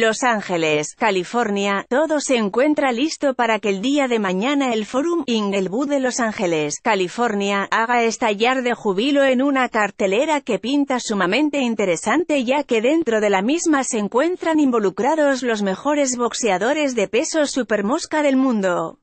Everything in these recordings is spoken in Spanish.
Los Ángeles, California, todo se encuentra listo para que el día de mañana el Forum Inglewood de Los Ángeles, California, haga estallar de júbilo en una cartelera que pinta sumamente interesante ya que dentro de la misma se encuentran involucrados los mejores boxeadores de peso supermosca del mundo.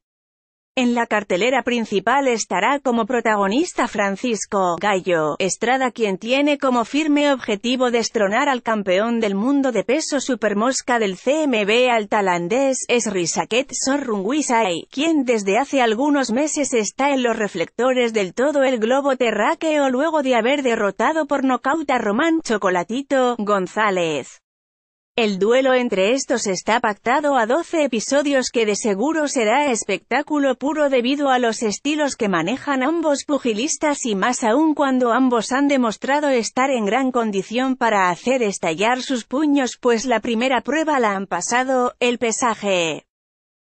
En la cartelera principal estará como protagonista Francisco Gallo Estrada quien tiene como firme objetivo destronar al campeón del mundo de peso supermosca del CMB al talandés Esrisaket Sorrungwisai, quien desde hace algunos meses está en los reflectores del todo el globo terráqueo luego de haber derrotado por nocaut a Román Chocolatito González. El duelo entre estos está pactado a 12 episodios que de seguro será espectáculo puro debido a los estilos que manejan ambos pugilistas y más aún cuando ambos han demostrado estar en gran condición para hacer estallar sus puños pues la primera prueba la han pasado, el pesaje.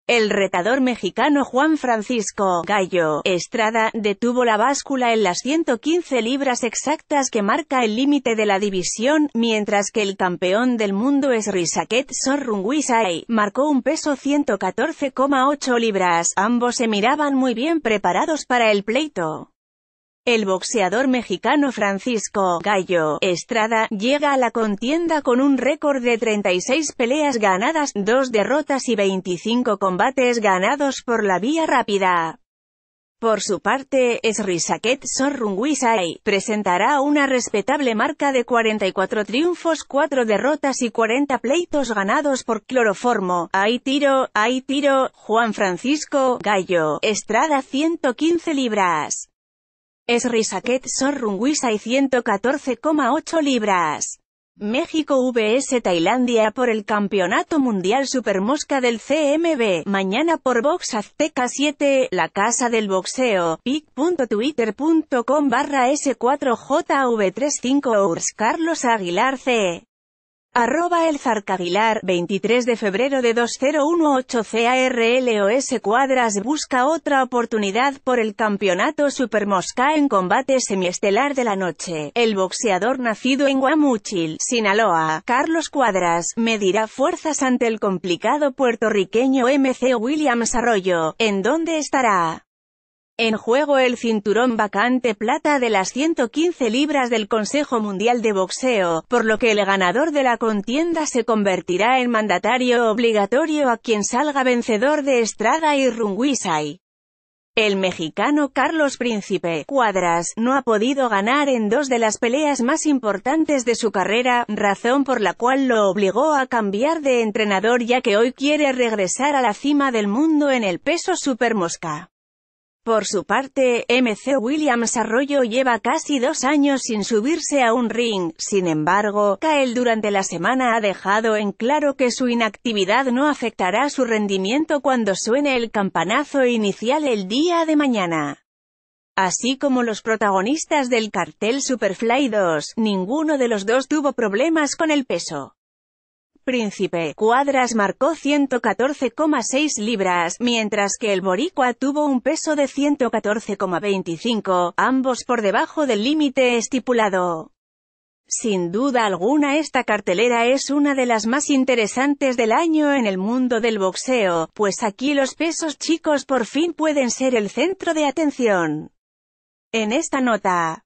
El retador mexicano Juan Francisco Gallo Estrada detuvo la báscula en las 115 libras exactas que marca el límite de la división, mientras que el campeón del mundo es Risaket Sorrunguisay, marcó un peso 114,8 libras. Ambos se miraban muy bien preparados para el pleito. El boxeador mexicano Francisco Gallo Estrada llega a la contienda con un récord de 36 peleas ganadas, 2 derrotas y 25 combates ganados por la vía rápida. Por su parte, Srisaket Sorrunguisai presentará una respetable marca de 44 triunfos, 4 derrotas y 40 pleitos ganados por cloroformo. Hay tiro, hay tiro, Juan Francisco Gallo, Estrada 115 libras son Runguisa y 114,8 libras. México vs Tailandia por el Campeonato Mundial Super Mosca del CMB, mañana por Box Azteca 7, la casa del boxeo, pic.twitter.com barra S4JV35 Urs Carlos Aguilar C. Arroba el Zarcaguilar, 23 de febrero de 2018 CARLOS Cuadras busca otra oportunidad por el campeonato Super Mosca en combate semiestelar de la noche. El boxeador nacido en Guamuchil, Sinaloa, Carlos Cuadras, medirá fuerzas ante el complicado puertorriqueño MC Williams Arroyo, en donde estará. En juego el cinturón vacante plata de las 115 libras del Consejo Mundial de Boxeo, por lo que el ganador de la contienda se convertirá en mandatario obligatorio a quien salga vencedor de Estrada y Runguisay. El mexicano Carlos Príncipe Cuadras no ha podido ganar en dos de las peleas más importantes de su carrera, razón por la cual lo obligó a cambiar de entrenador ya que hoy quiere regresar a la cima del mundo en el peso supermosca. Por su parte, MC Williams Arroyo lleva casi dos años sin subirse a un ring, sin embargo, Kael durante la semana ha dejado en claro que su inactividad no afectará su rendimiento cuando suene el campanazo inicial el día de mañana. Así como los protagonistas del cartel Superfly 2, ninguno de los dos tuvo problemas con el peso. Príncipe Cuadras marcó 114,6 libras, mientras que el boricua tuvo un peso de 114,25, ambos por debajo del límite estipulado. Sin duda alguna esta cartelera es una de las más interesantes del año en el mundo del boxeo, pues aquí los pesos chicos por fin pueden ser el centro de atención. En esta nota,